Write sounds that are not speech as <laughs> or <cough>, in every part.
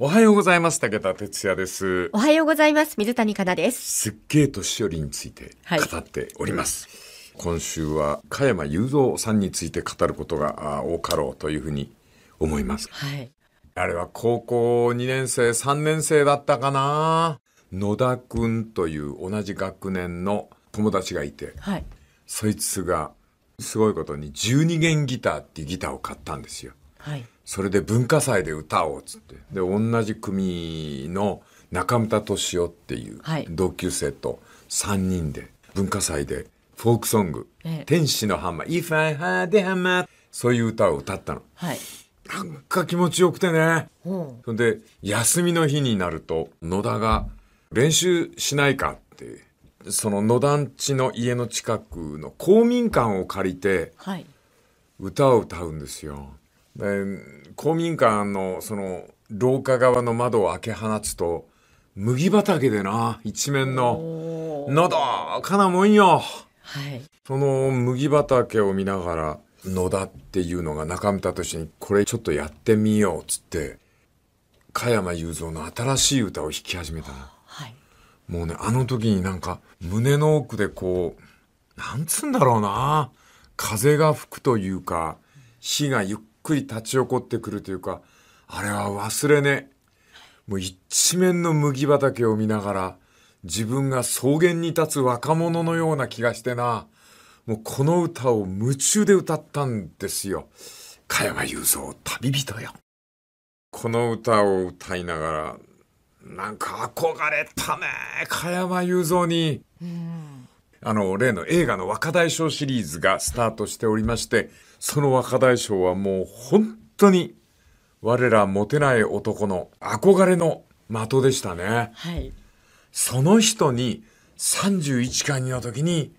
おはようございます。武田哲也です。おはようございます。水谷香奈です。すっげえ年寄りについて語っております。はい、今週は加山雄三さんについて語ることが多かろうというふうに思います。はい。あれは高校2年生、3年生だったかな野田くんという同じ学年の友達がいて、はい、そいつがすごいことに12弦ギターっていうギターを買ったんですよ。はい。それで文化祭で歌おうっつってで同じ組の中村敏夫っていう同級生と3人で文化祭でフォークソング「ええ、天使のハンマー」「If I had a hammer」そういう歌を歌ったの。はいなんか気持ちよくてね。それで、休みの日になると、野田が、練習しないかって、その野田んちの家の近くの公民館を借りて、歌を歌うんですよ。はいえー、公民館のその廊下側の窓を開け放つと麦畑でな一面ののどかなもんよ、はい、その麦畑を見ながら野田っていうのが中見た年にこれちょっとやってみようっつって加山雄三の新しい歌を弾き始めたはい、もうねあの時になんか胸の奥でこうなんつうんだろうな風が吹くというか火がゆっくり立ち起こってくるというか、あれは忘れねえ。もう一面の麦畑を見ながら、自分が草原に立つ若者のような気がしてな、もうこの歌を夢中で歌ったんですよ。加山雄三、旅人よ。この歌を歌いながら、なんか憧れたね、加山雄三に。あの、例の映画の若大将シリーズがスタートしておりまして、その若大将はもう本当に我らモテない男の憧れの的でしたね。はい。その人に31回の時に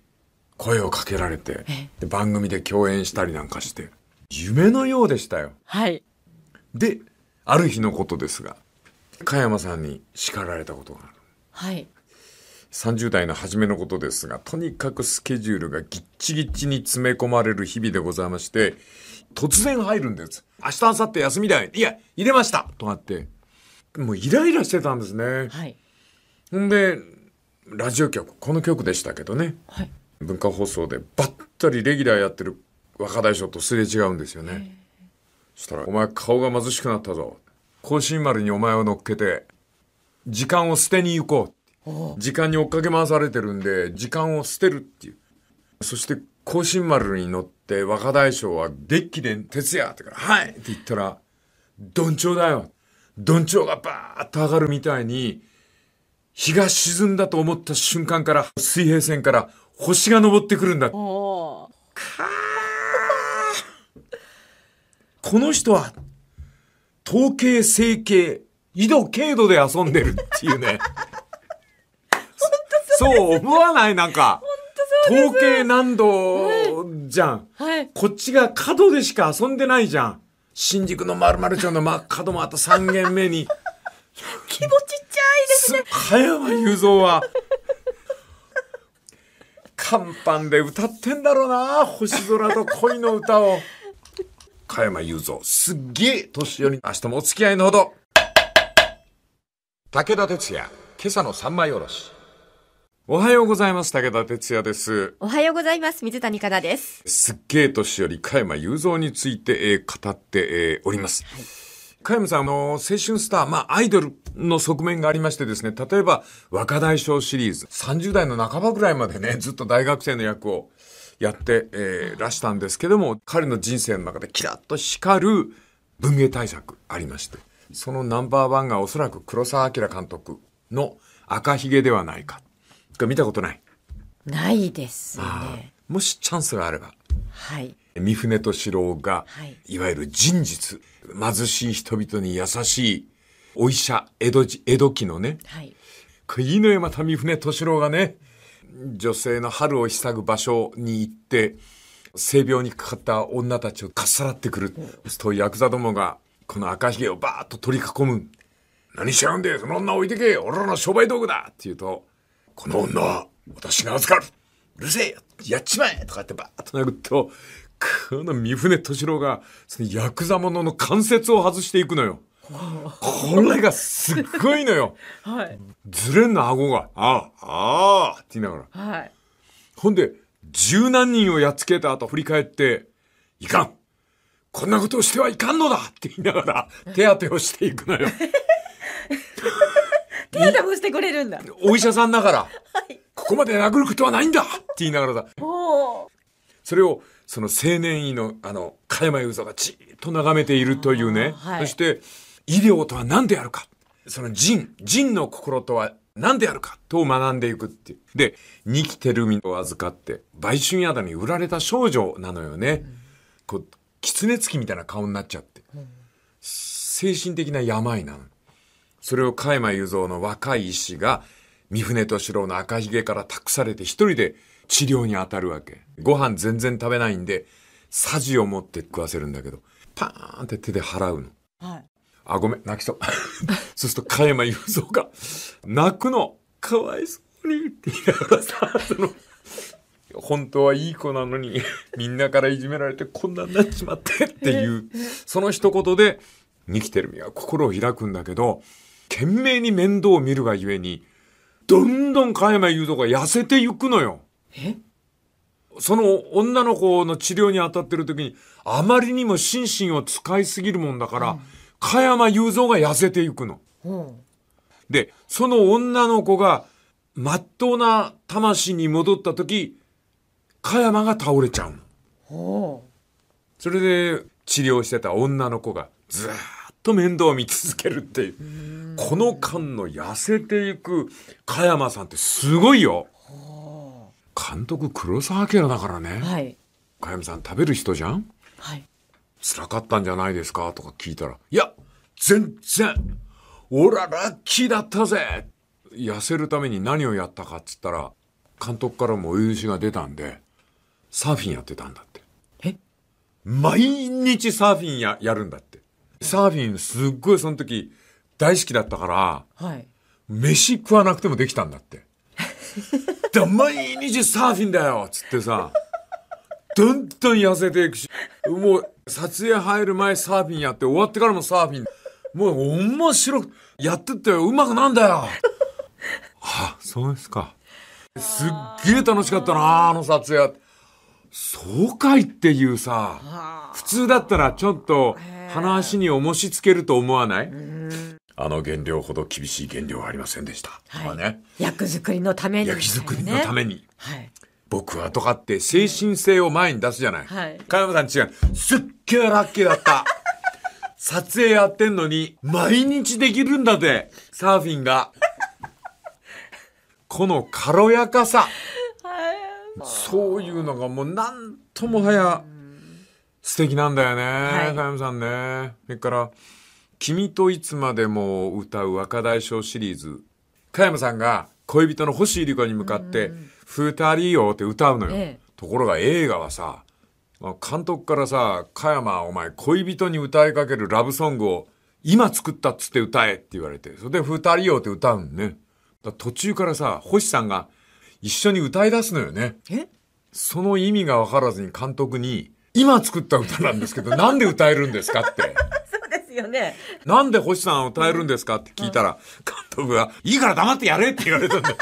声をかけられて、で番組で共演したりなんかして、夢のようでしたよ。はい。で、ある日のことですが、加山さんに叱られたことがある。はい。30代の初めのことですが、とにかくスケジュールがぎっちぎちに詰め込まれる日々でございまして、突然入るんです。明日、明後日休みだい。いや、入れましたとなって、もうイライラしてたんですね。はい。ほんで、ラジオ局、この局でしたけどね。はい。文化放送でばったりレギュラーやってる若大将とすれ違うんですよね。そしたら、お前顔が貧しくなったぞ。甲子園丸にお前を乗っけて、時間を捨てに行こう。時間に追っかけ回されてるんで、時間を捨てるっていう。そして、甲信丸に乗って若大将はデッキで徹夜ってから、はいって言ったら、鈍んだよ。鈍んがバーッと上がるみたいに、日が沈んだと思った瞬間から、水平線から星が昇ってくるんだ。この人は、統計、整形、緯度、経度で遊んでるっていうね。<laughs> そう思わないなんか。統計難度じゃん、はい。こっちが角でしか遊んでないじゃん。新宿の〇〇町の、っ角もあと3軒目に。<laughs> 気持ちっちゃいですね。加山雄三は。甲板で歌ってんだろうな星空と恋の歌を。加山雄三、すっげえ年寄り。明日もお付き合いのほど。武田鉄矢、今朝の三枚おろし。おはようございます。武田哲也です。おはようございます。水谷香奈です。すっげえ年より加山雄三について、えー、語って、えー、おります。はい加山さん、あの、青春スター、まあ、アイドルの側面がありましてですね、例えば、若大将シリーズ、30代の半ばぐらいまでね、ずっと大学生の役をやって、えー、らしたんですけども、彼の人生の中でキラッと光る文芸大作ありまして、そのナンバーワンがおそらく黒澤明監督の赤ひげではないか。が見たことないないですね。もしチャンスがあれば。はい。三船敏郎が、はい、いわゆる人実、貧しい人々に優しいお医者、江戸江戸期のね、はい、飯の山三船敏郎がね、女性の春をひさぐ場所に行って、性病にかかった女たちをかっさらってくる。とヤクザどもが、この赤ひげをバーッと取り囲む。何しちゃうんでその女置いてけ俺らの商売道具だって言うと、この女、私が預かるうるせえやっちまえとかってバーッと殴ると、この三船敏郎が、そのヤクザ者の関節を外していくのよ。これがすっごいのよ。はい、ずれんな、顎が。ああ、ああって言いながら。はい、ほんで、十何人をやっつけた後振り返って、いかんこんなことをしてはいかんのだって言いながら、手当てをしていくのよ。<laughs> 手当てもしてくれるんだ。お医者さんだから、ここまで殴ることはないんだって言いながらだ。おそれを、その青年医の、あの、加山雄三がじっと眺めているというね。はいそして、医療とは何であるか。その人、人の心とは何であるかと学んでいくっていう。で、二木てるみを預かって、売春宿に売られた少女なのよね。こう、狐つきみたいな顔になっちゃって。精神的な病なの。それを加山雄三の若い医師が、三船敏郎の赤ひげから託されて一人で治療に当たるわけ。ご飯全然食べないんで、サジを持って食わせるんだけど、パーンって手で払うの。はい。あ、ごめん、泣きそう。<laughs> そうすると、加山雄三が、泣くの、かわいそうに、って言いながらさ、その、本当はいい子なのに、みんなからいじめられてこんなになっちまってっていう、その一言で、生きてる身は心を開くんだけど、懸命に面倒を見るがゆえに、どんどん加山雄三が痩せていくのよ。えその女の子の治療に当たってる時に、あまりにも心身を使いすぎるもんだから、うん、加山雄三が痩せていくの。うん、で、その女の子が、まっとうな魂に戻った時、加山が倒れちゃうの。それで治療してた女の子がずーっと面倒を見続けるっていう。この間の痩せていく加山さんってすごいよ。監督黒澤明だからね。はい。加山さん食べる人じゃんはい。辛かったんじゃないですかとか聞いたら、いや、全然、俺はラッキーだったぜ痩せるために何をやったかっつったら、監督からもお許しが出たんで、サーフィンやってたんだって。え毎日サーフィンや、やるんだって。サーフィンすっごいその時大好きだったから、はい、飯食わなくてもできたんだって。だ <laughs> 毎日サーフィンだよっつってさ、どんどん痩せていくし、もう撮影入る前サーフィンやって終わってからもサーフィン、もう面白く、やってっようまくなんだよは <laughs> あ、そうですか。すっげえ楽しかったな、あの撮影。爽快っていうさ、普通だったらちょっと、話に重しつけると思わない、あの原料ほど厳しい原料はありませんでした。はい、ね。役作りのために、ね、役作りのために。はい。僕はとかって精神性を前に出すじゃない。はい。加山さん違う。すっげえラッキーだった。<laughs> 撮影やってんのに、毎日できるんだぜ。サーフィンが。この軽やかさ。そういうのがもう何ともはや、うん素敵なんだよね、はい、むさんね。それから、君といつまでも歌う若大将シリーズ。加山さんが恋人の星入子に向かって、二人よって歌うのよ。ええ、ところが映画はさ、監督からさ、加山、お前恋人に歌いかけるラブソングを今作ったっつって歌えって言われて、それで二人よって歌うんね。途中からさ、星さんが一緒に歌い出すのよね。その意味がわからずに監督に、今作った歌なんですけど、<laughs> なんで歌えるんですかって。そうですよね。なんで星さん歌えるんですかって聞いたら、監督が、いいから黙ってやれって言われたんで、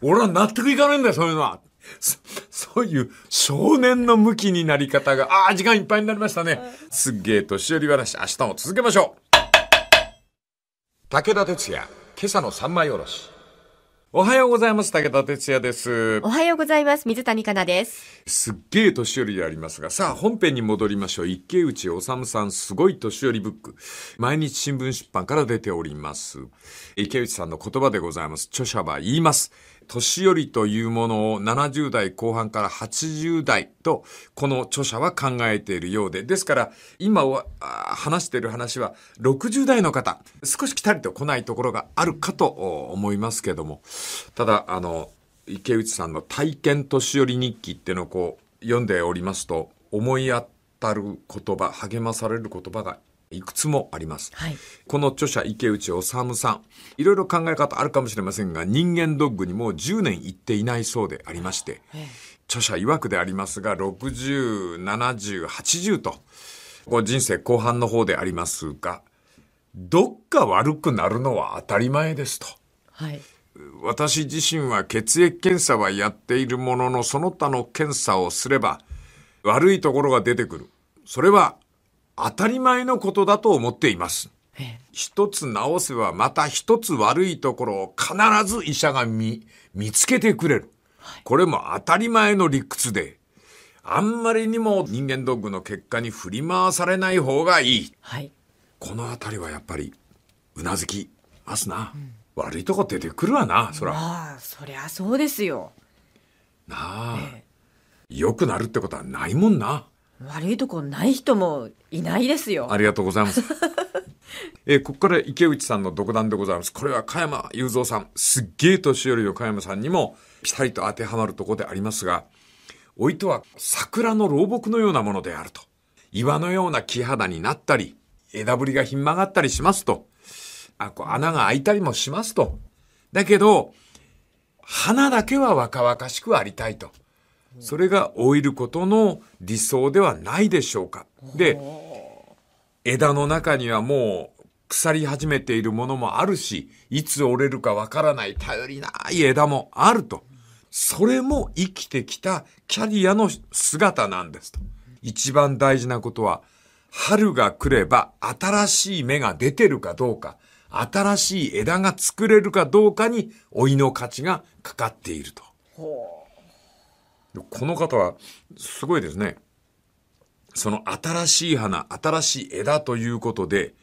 俺は納得いかないんだよ、そういうのは。そそういう少年の向きになり方が、ああ、時間いっぱいになりましたね。すっげえ年寄り話、明日も続けましょう。武田鉄矢、今朝の三枚おろし。おはようございます。武田哲也です。おはようございます。水谷香奈です。すっげえ年寄りでありますが、さあ本編に戻りましょう。池内治さん、すごい年寄りブック。毎日新聞出版から出ております。池内さんの言葉でございます。著者は言います。年寄りというものを70代後半から80代と、この著者は考えているようで、ですから、今話している話は、60代の方、少し来たりと来ないところがあるかと思いますけども、ただ、あの、池内さんの体験年寄り日記っていうのをこう、読んでおりますと、思い当たる言葉、励まされる言葉がいくつもあります。はい、この著者池内治さん、いろいろ考え方あるかもしれませんが、人間ドッグにもう10年行っていないそうでありまして、ええ、著者曰くでありますが、60、70、80と、こう人生後半の方でありますが、どっか悪くなるのは当たり前ですと。はい。私自身は血液検査はやっているものの、その他の検査をすれば、悪いところが出てくる。それは当たり前のことだと思っています。一つ直せばまた一つ悪いところを必ず医者が見、見つけてくれる。これも当たり前の理屈で、あんまりにも人間ドッグの結果に振り回されない方がいい。はい、この辺りはやっぱり、うなずきますな。うん、悪いとこ出てくるわな、そら。まあ、そりゃそうですよ。なあ、ええ、良くなるってことはないもんな。悪いとこない人もいないですよ。ありがとうございます。<laughs> えー、ここから池内さんの独断でございます。これは加山雄三さん、すっげえ年寄りの加山さんにもぴたりと当てはまるとこでありますが、老いとは桜の老木のようなものであると。岩のような木肌になったり、枝ぶりがひん曲がったりしますと。あ、こう穴が開いたりもしますと。だけど、花だけは若々しくありたいと。それが老いることの理想ではないでしょうか。で、枝の中にはもう腐り始めているものもあるし、いつ折れるかわからない頼りない枝もあると。それも生きてきたキャリアの姿なんですと。一番大事なことは、春が来れば新しい芽が出てるかどうか、新しい枝が作れるかどうかに老いの価値がかかっていると。この方は、すごいですね。その新しい花、新しい枝ということで、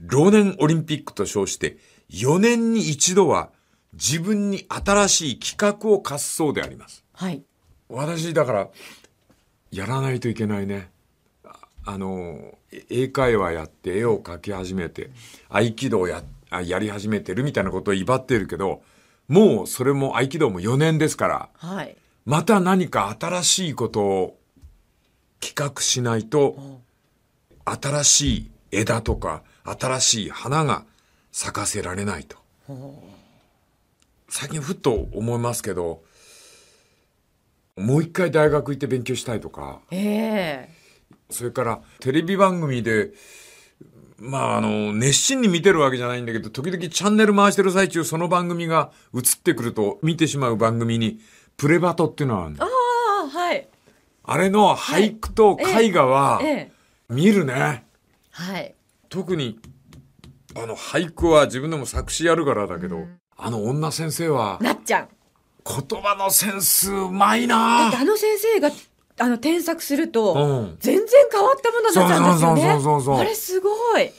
老年オリンピックと称して、4年に一度は自分に新しい企画を貸すそうであります。はい。私、だから、やらないといけないね。あの、英会話やって絵を描き始めて、合気道や、やり始めてるみたいなことを威張ってるけど、もうそれも合気道も4年ですから、はい。また何か新しいことを企画しないと、新しい枝とか新しい花が咲かせられないと。最近ふっと思いますけど、もう一回大学行って勉強したいとか、えー、それからテレビ番組で、まあ、あの、熱心に見てるわけじゃないんだけど、時々チャンネル回してる最中、その番組が映ってくると、見てしまう番組にプレバトっていうのはあるああはいあれの俳句と絵画は見るね、はい特にあの俳句は自分でも作詞やるからだけど、うん、あの女先生はなっちゃん言葉のセンスうまいなあの先生があの添削すると、全然変わったものになっちゃうんですよねそうそうそうそうあれすごい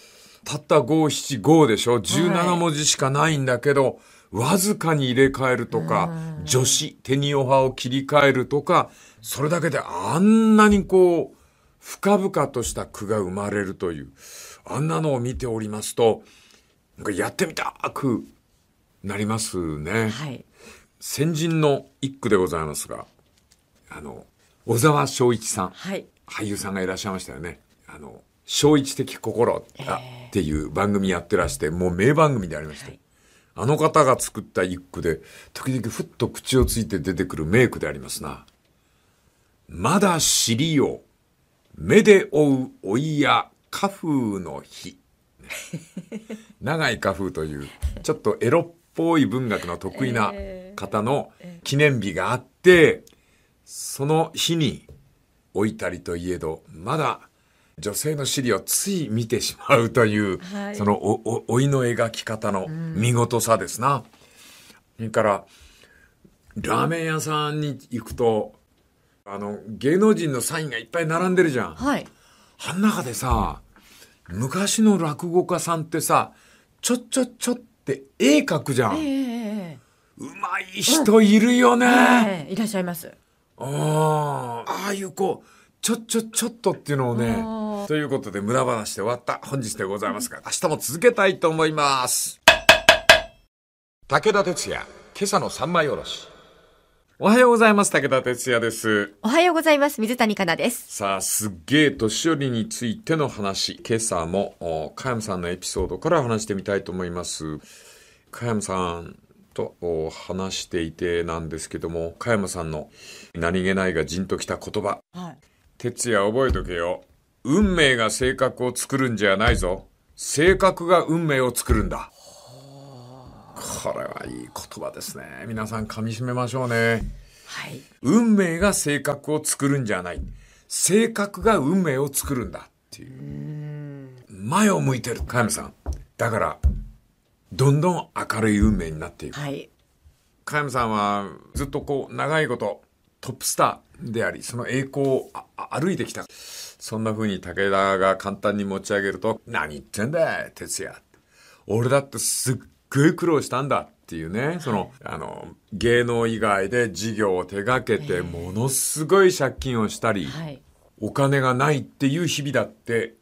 たった五七五でしょ17文字しかないんだけど、はいわずかに入れ替えるとか、女子、テニオ派を切り替えるとか、それだけであんなにこう、深々とした句が生まれるという、あんなのを見ておりますと、なんかやってみたくなりますね。はい。先人の一句でございますが、あの、小沢昭一さん、はい、俳優さんがいらっしゃいましたよね。あの、小一的心っていう番組やってらして、もう名番組でありまして、はい、あの方が作った一句で、時々ふっと口をついて出てくる名句でありますな。まだ尻を、目で追う追いや花風の日。<laughs> 長い花風という、ちょっとエロっぽい文学の得意な方の記念日があって、その日に、置いたりといえど、まだ女性の尻をつい見てしまうという、はい、そのおお老いの描き方の見事さですな。それから、ラーメン屋さんに行くと、あの、芸能人のサインがいっぱい並んでるじゃん。はい。あん中でさ、昔の落語家さんってさ、ちょちょちょって絵描くじゃん。えー、うまい人いるよね。うんえー、いらっしゃいます。ああ、ああいうこう、ちょ、ちょ、ちょっとっていうのをね、ということで無駄話で終わった本日でございますが、明日も続けたいと思います。武田鉄矢、今朝の三枚おろし。おはようございます。武田鉄矢です。おはようございます。水谷香奈です。さあ、すっげえ年寄りについての話。今朝も、加山さんのエピソードから話してみたいと思います。加山さんと話していてなんですけども、加山さんの何気ないがじんときた言葉。はい哲也覚えとけよ。運命が性格を作るんじゃないぞ。性格が運命を作るんだ。これはいい言葉ですね。皆さん噛み締めましょうね。はい。運命が性格を作るんじゃない。性格が運命を作るんだっていう。う前を向いてる、加山さん。だから、どんどん明るい運命になっていく。はい。加山さんはずっとこう長いことトップスター、であり、その栄光を歩いてきた。そんな風に武田が簡単に持ち上げると、何言ってんだよ、哲也。俺だってすっごい苦労したんだっていうね、その、あの、芸能以外で事業を手掛けて、ものすごい借金をしたり、お金がないっていう日々だって、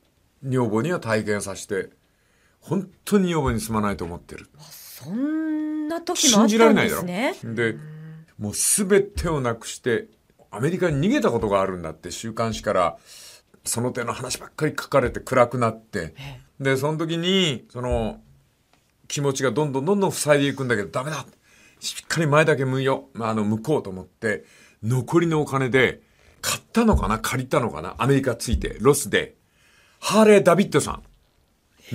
女房には体験させて、本当に女房にすまないと思ってる。そんな時もあったんですね。信じられないだろ。で、もうべてをなくして、アメリカに逃げたことがあるんだって週刊誌からその手の話ばっかり書かれて暗くなってでその時にその気持ちがどんどんどんどん塞いでいくんだけどダメだしっかり前だけ向よ、まあ、あの向こうと思って残りのお金で買ったのかな借りたのかなアメリカついてロスでハーレー・ダビッドさん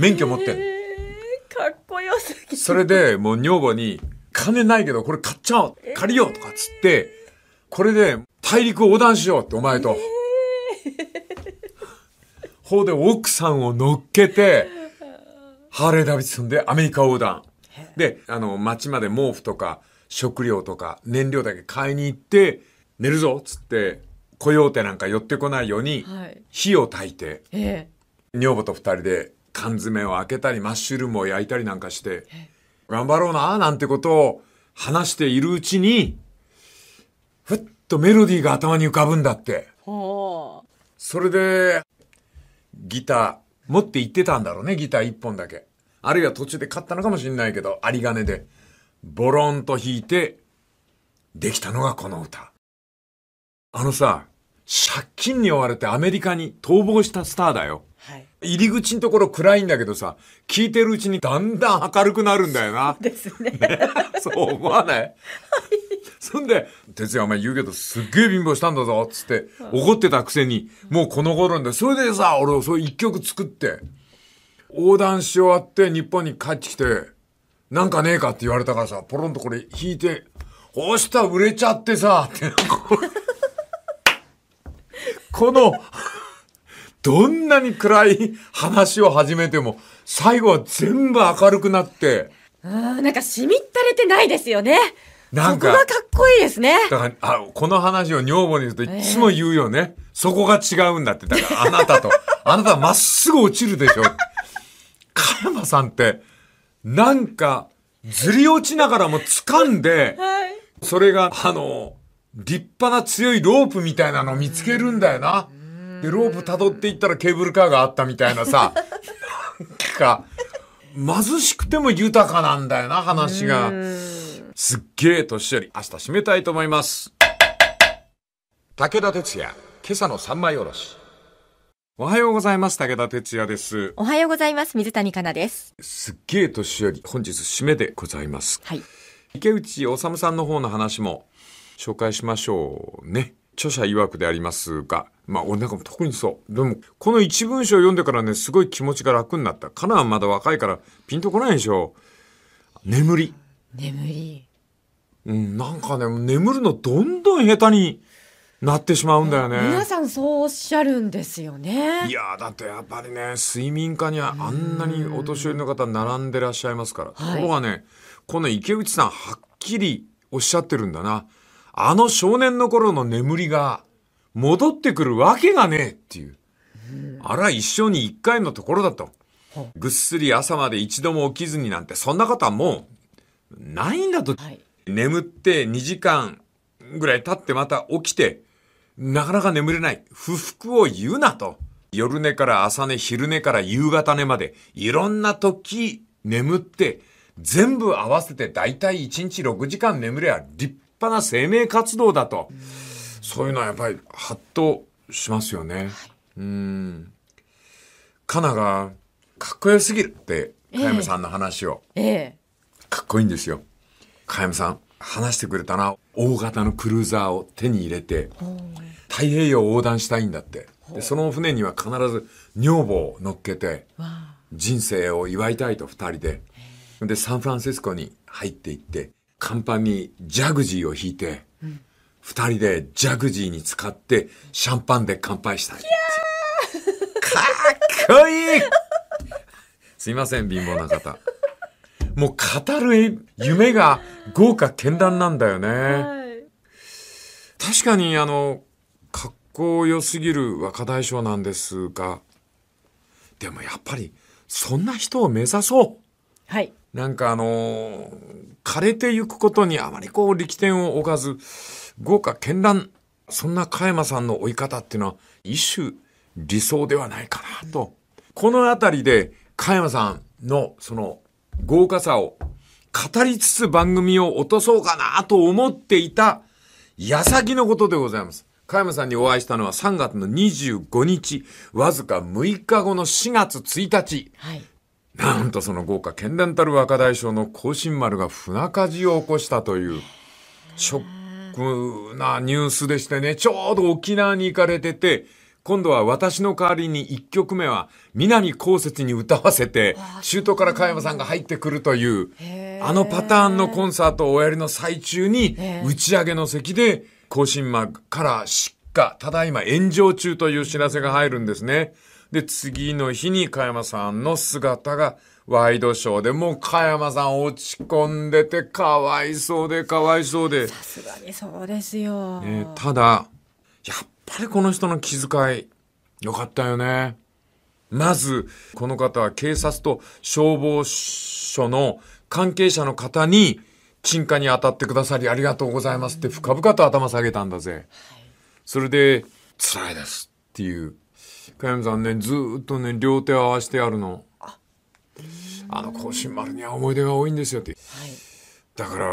免許持ってんの、かっこよすぎそれでもう女房に金ないけどこれ買っちゃおう借りようとかっつってこれで大陸横断しようって、お前と。ほうで奥さんを乗っけて、ハーレー・ダビッソンでアメリカ横断。で、あの、街まで毛布とか、食料とか、燃料だけ買いに行って、寝るぞっつって、コヨーテなんか寄ってこないように、火を焚いて、女房と二人で缶詰を開けたり、マッシュルームを焼いたりなんかして、頑張ろうな、なんてことを話しているうちに、ふっとメロディーが頭に浮かぶんだって。それで、ギター、持って行ってたんだろうね、ギター一本だけ。あるいは途中で買ったのかもしれないけど、有り金で、ボロンと弾いて、できたのがこの歌。あのさ、借金に追われてアメリカに逃亡したスターだよ。はい、入り口のところ暗いんだけどさ、聞いてるうちにだんだん明るくなるんだよな。そうですね。<laughs> そう思わない、は <laughs> いそんで、哲也お前言うけどすっげえ貧乏したんだぞ、つって怒ってたくせに、もうこの頃なんで、それでさ、俺をそう一曲作って、横断し終わって日本に帰ってきて、なんかねえかって言われたからさ、ポロンとこれ弾いて、こうしたら売れちゃってさ、って、この、どんなに暗い話を始めても、最後は全部明るくなって。うん、なんかしみったれてないですよね。なんか。そこがかっこいいですね。だから、あ、この話を女房に言うといつも言うよね。えー、そこが違うんだって。だからあなたと、<laughs> あなたまっすぐ落ちるでしょ。加山さんって、なんか、ずり落ちながらも掴んで、はい、それが、あの、立派な強いロープみたいなのを見つけるんだよな。で、ロープ辿っていったらケーブルカーがあったみたいなさ、<laughs> なんか、貧しくても豊かなんだよな、話が。すっげえ年寄り、明日締めたいと思います。武田鉄矢、今朝の三枚おろし。おはようございます。武田哲也です。おはようございます。水谷香奈です。すっげえ年寄り、本日締めでございます。はい。池内治さんの方の話も紹介しましょうね。著者曰くでありますが、まあ俺なんかも特にそう。でも、この一文章読んでからね、すごい気持ちが楽になった。カナはまだ若いからピンとこないでしょ。眠り。眠り。うん、なんかね、眠るのどんどん下手になってしまうんだよね。皆さんそうおっしゃるんですよね。いやだってやっぱりね、睡眠科にはあんなにお年寄りの方並んでらっしゃいますから。ところがね、この池内さんはっきりおっしゃってるんだな。あの少年の頃の眠りが戻ってくるわけがねえっていう。あら、一生に一回のところだと。ぐっすり朝まで一度も起きずになんて、そんなことはもう、ないんだと。はい眠って2時間ぐらい経ってまた起きて、なかなか眠れない。不服を言うなと。夜寝から朝寝、昼寝から夕方寝まで、いろんな時眠って、全部合わせて大体1日6時間眠れば立派な生命活動だと。そういうのはやっぱりハッとしますよね。うん。カナがかっこよすぎるって、ヤ山さんの話を。ええ。かっこいいんですよ。加山さん話してくれたな大型のクルーザーを手に入れて太平洋横断したいんだってでその船には必ず女房を乗っけて人生を祝いたいと2人ででサンフランシスコに入っていって甲板にジャグジーを引いて、二2人でジャグジーに使ってシャンパンで乾杯したいいかっこいい <laughs> すいません貧乏な方。もう語る夢が豪華絢爛なんだよね。はい、確かにあの、格好良すぎる若大将なんですが、でもやっぱり、そんな人を目指そう。はい。なんかあの枯れてゆくことにあまりこう力点を置かず、豪華絢爛、そんな加山さんの追い方っていうのは、一種理想ではないかなと。このあたりで、加山さんのその豪華さを語りつつ番組を落とそうかなと思っていた矢先のことでございます。加山さんにお会いしたのは3月の25日、わずか6日後の4月1日。はい、なんとその豪華絢爛たる若大将の甲信丸が船火事を起こしたという、ショックなニュースでしてね、ちょうど沖縄に行かれてて、今度は私の代わりに1曲目は南こうせつに歌わせて中途から加山さんが入ってくるというあのパターンのコンサートをおやりの最中に打ち上げの席で甲子園から失火ただいま炎上中という知らせが入るんですね。で次の日に加山さんの姿がワイドショーでもう加山さん落ち込んでてかわいそうでかわいそうでさすがにそうですよ、えー、ただやっぱりこの人の気遣い、よかったよね。まず、この方は警察と消防署の関係者の方に、鎮火に当たってくださりありがとうございますって深々と頭下げたんだぜ。それで、辛いですっていう。加山さんね、ずっとね、両手を合わせてあるの。あの、甲子丸には思い出が多いんですよって。はいだから、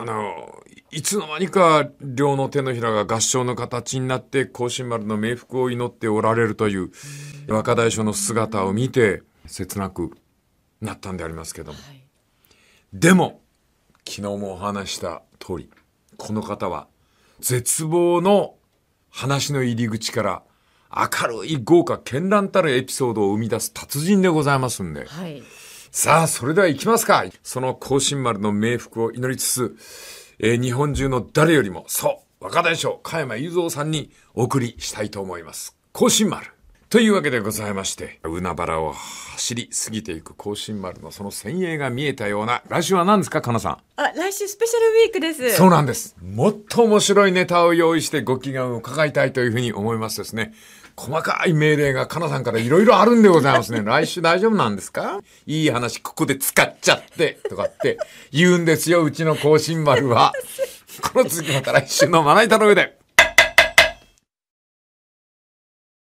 あの、いつの間にか両の手のひらが合唱の形になって甲子丸の冥福を祈っておられるという若大将の姿を見て切なくなったんでありますけども、でも昨日もお話した通りこの方は絶望の話の入り口から明るい豪華絢爛たるエピソードを生み出す達人でございますんで、はい、さあ、それでは行きますか。その甲信丸の冥福を祈りつつ、えー、日本中の誰よりも、そう、若大将、加山雄三さんにお送りしたいと思います。甲信丸。というわけでございまして、海原を走り過ぎていく甲信丸のその先鋭が見えたような、来週は何ですか、かなさん。あ、来週スペシャルウィークです。そうなんです。もっと面白いネタを用意してご祈願を伺いたいというふうに思いますですね。細かい命令がかなさんからいろいろあるんでございますね。<laughs> 来週大丈夫なんですかいい話ここで使っちゃって、とかって言うんですよ、うちの更新丸は。<laughs> この続きまた来週のまな板の上で。